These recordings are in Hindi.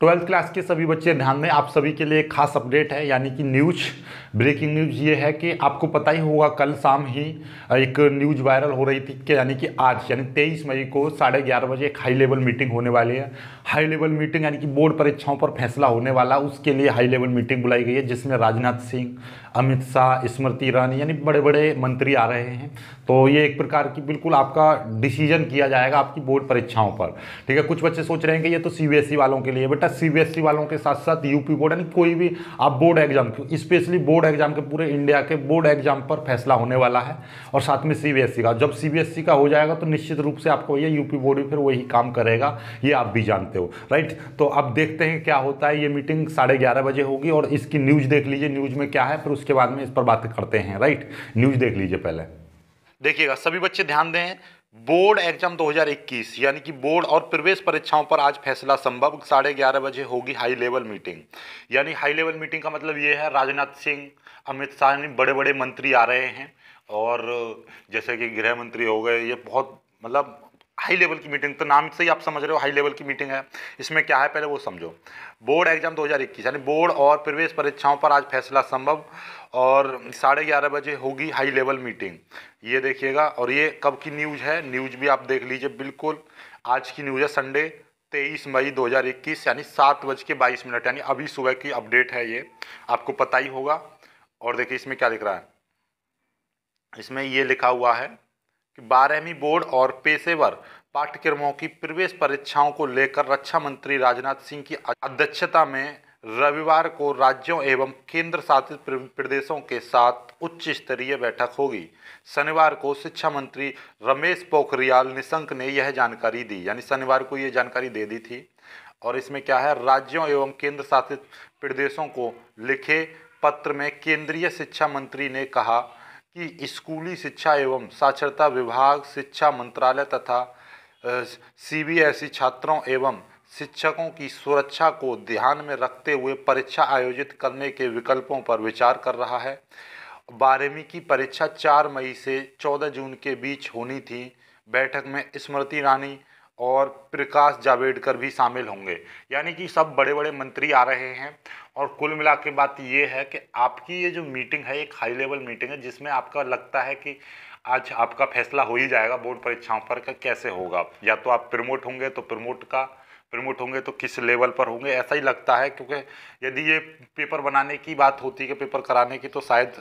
ट्वेल्थ क्लास के सभी बच्चे ध्यान दें आप सभी के लिए एक खास अपडेट है यानी कि न्यूज ब्रेकिंग न्यूज ये है कि आपको पता ही होगा कल शाम ही एक न्यूज वायरल हो रही थी कि यानी कि आज यानी तेईस मई को साढ़े ग्यारह बजे एक हाई लेवल मीटिंग होने वाली है हाई लेवल मीटिंग यानी कि बोर्ड परीक्षाओं पर फैसला होने वाला उसके लिए हाई लेवल मीटिंग बुलाई गई है जिसमें राजनाथ सिंह अमित शाह स्मृति ईरानी यानी बड़े बड़े मंत्री आ रहे हैं तो ये एक प्रकार की बिल्कुल आपका डिसीजन किया जाएगा आपकी बोर्ड परीक्षाओं पर ठीक है कुछ बच्चे सोच रहे हैं कि ये तो सी e वालों के लिए बेटा है सीबीएसई e वालों के साथ साथ यूपी बोर्ड यानी कोई भी आप बोर्ड एग्जाम की स्पेशली बोर्ड एग्जाम के पूरे इंडिया के बोर्ड एग्जाम पर फैसला होने वाला है और साथ में सीबीएसई e का जब सीबीएसई e का हो जाएगा तो निश्चित रूप से आपको ये यूपी बोर्ड भी फिर वही काम करेगा ये आप भी जानते हो राइट तो अब देखते हैं क्या होता है ये मीटिंग साढ़े बजे होगी और इसकी न्यूज़ देख लीजिए न्यूज़ में क्या है फिर उसके बाद में इस पर बात करते हैं राइट न्यूज़ देख लीजिए पहले देखिएगा सभी बच्चे ध्यान दें बोर्ड एग्जाम 2021 यानी कि बोर्ड और प्रवेश परीक्षाओं पर आज फैसला संभव साढ़े ग्यारह बजे होगी हाई लेवल मीटिंग यानी हाई लेवल मीटिंग का मतलब ये है राजनाथ सिंह अमित शाह यानी बड़े बड़े मंत्री आ रहे हैं और जैसे कि गृह मंत्री हो गए ये बहुत मतलब हाई लेवल की मीटिंग तो नाम से ही आप समझ रहे हो हाई लेवल की मीटिंग है इसमें क्या है पहले वो समझो बोर्ड एग्जाम 2021 यानी बोर्ड और प्रवेश परीक्षाओं पर आज फैसला संभव और साढ़े ग्यारह बजे होगी हाई लेवल मीटिंग ये देखिएगा और ये कब की न्यूज़ है न्यूज़ भी आप देख लीजिए बिल्कुल आज की न्यूज़ है संडे तेईस मई दो यानी सात बज के बाईस मिनट यानी अभी सुबह की अपडेट है ये आपको पता ही होगा और देखिए इसमें क्या लिख रहा है इसमें ये लिखा हुआ है कि बारहवीं बोर्ड और पेशेवर पाठ्यक्रमों की प्रवेश परीक्षाओं को लेकर रक्षा मंत्री राजनाथ सिंह की अध्यक्षता में रविवार को राज्यों एवं केंद्र शासित प्रदेशों के साथ उच्च स्तरीय बैठक होगी शनिवार को शिक्षा मंत्री रमेश पोखरियाल निशंक ने यह जानकारी दी यानी शनिवार को यह जानकारी दे दी थी और इसमें क्या है राज्यों एवं केंद्र शासित प्रदेशों को लिखे पत्र में केंद्रीय शिक्षा मंत्री ने कहा कि स्कूली शिक्षा एवं साक्षरता विभाग शिक्षा मंत्रालय तथा सीबीएसई छात्रों एवं शिक्षकों की सुरक्षा को ध्यान में रखते हुए परीक्षा आयोजित करने के विकल्पों पर विचार कर रहा है बारहवीं की परीक्षा 4 मई से 14 जून के बीच होनी थी बैठक में स्मृति ईरानी और प्रकाश जावड़ेकर भी शामिल होंगे यानी कि सब बड़े बड़े मंत्री आ रहे हैं और कुल मिला के बात ये है कि आपकी ये जो मीटिंग है एक हाई लेवल मीटिंग है जिसमें आपका लगता है कि आज आपका फैसला हो ही जाएगा बोर्ड परीक्षाओं पर का कैसे होगा या तो आप प्रमोट होंगे तो प्रमोट का प्रमोट होंगे तो किस लेवल पर होंगे ऐसा ही लगता है क्योंकि यदि ये पेपर बनाने की बात होती है पेपर कराने की तो शायद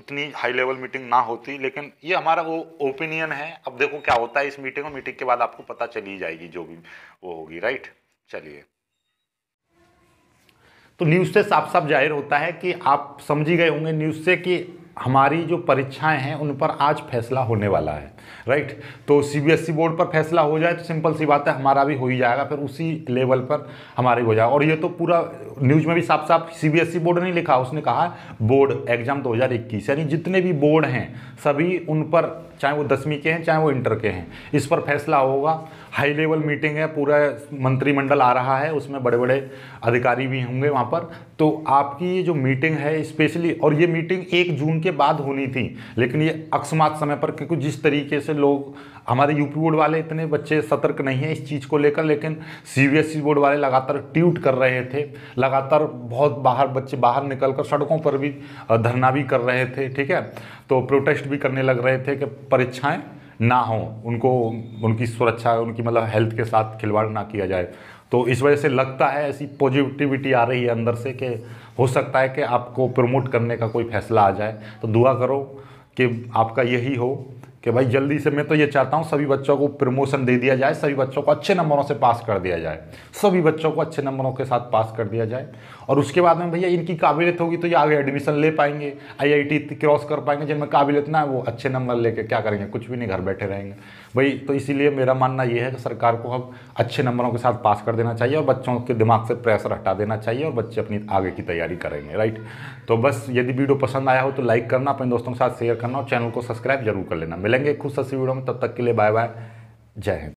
इतनी हाई लेवल मीटिंग ना होती लेकिन ये हमारा वो ओपिनियन है अब देखो क्या होता है इस मीटिंग में मीटिंग के बाद आपको पता चली जाएगी जो भी वो होगी राइट चलिए तो न्यूज़ से साफ साफ जाहिर होता है कि आप समझ ही गए होंगे न्यूज़ से कि हमारी जो परीक्षाएं हैं उन पर आज फैसला होने वाला है राइट तो सीबीएसई e बोर्ड पर फैसला हो जाए तो सिंपल सी बात है हमारा भी हो ही जाएगा फिर उसी लेवल पर हमारे हो जाएगा और ये तो पूरा न्यूज़ में भी साफ साफ सीबीएसई बोर्ड ने लिखा उसने कहा बोर्ड एग्जाम 2021 यानी जितने भी बोर्ड हैं सभी उन पर चाहे वो दसवीं के हैं चाहे वो इंटर के हैं इस पर फैसला होगा हाई लेवल मीटिंग है पूरा मंत्रिमंडल आ रहा है उसमें बड़े बड़े अधिकारी भी होंगे वहाँ पर तो आपकी ये जो मीटिंग है स्पेशली और ये मीटिंग एक जून के के बाद होनी थी लेकिन ये अकस्मात समय पर क्योंकि जिस तरीके से लोग हमारे यूपी बोर्ड वाले इतने बच्चे सतर्क नहीं हैं इस चीज़ को लेकर लेकिन सीबीएसई बोर्ड वाले लगातार ट्यूट कर रहे थे लगातार बहुत बाहर बच्चे बाहर निकल कर सड़कों पर भी धरना भी कर रहे थे ठीक है तो प्रोटेस्ट भी करने लग रहे थे कि परीक्षाएँ ना हो उनको उनकी सुरक्षा उनकी मतलब हेल्थ के साथ खिलवाड़ ना किया जाए तो इस वजह से लगता है ऐसी पॉजिटिविटी आ रही है अंदर से कि हो सकता है कि आपको प्रमोट करने का कोई फैसला आ जाए तो दुआ करो कि आपका यही हो कि भाई जल्दी से मैं तो ये चाहता हूँ सभी बच्चों को प्रमोशन दे दिया जाए सभी बच्चों को अच्छे नंबरों से पास कर दिया जाए सभी बच्चों को अच्छे नंबरों के साथ पास कर दिया जाए और उसके बाद में भैया इनकी काबिलियत होगी तो ये आगे एडमिशन ले पाएंगे आईआईटी क्रॉस कर पाएंगे जिनमें काबिलियत ना है वो अच्छे नंबर लेके क्या करेंगे कुछ भी नहीं घर बैठे रहेंगे भाई तो इसीलिए मेरा मानना ये है कि सरकार को अब अच्छे नंबरों के साथ पास कर देना चाहिए और बच्चों के दिमाग से प्रेशर हटा देना चाहिए और बच्चे अपनी आगे की तैयारी करेंगे राइट तो बस यदि वीडियो पसंद आया हो तो लाइक करना अपने दोस्तों के साथ शेयर करना और चैनल को सब्सक्राइब जरूर कर लेना मिलेंगे खुश सस्ती वीडियो में तब तक के लिए बाय बाय जय हिंद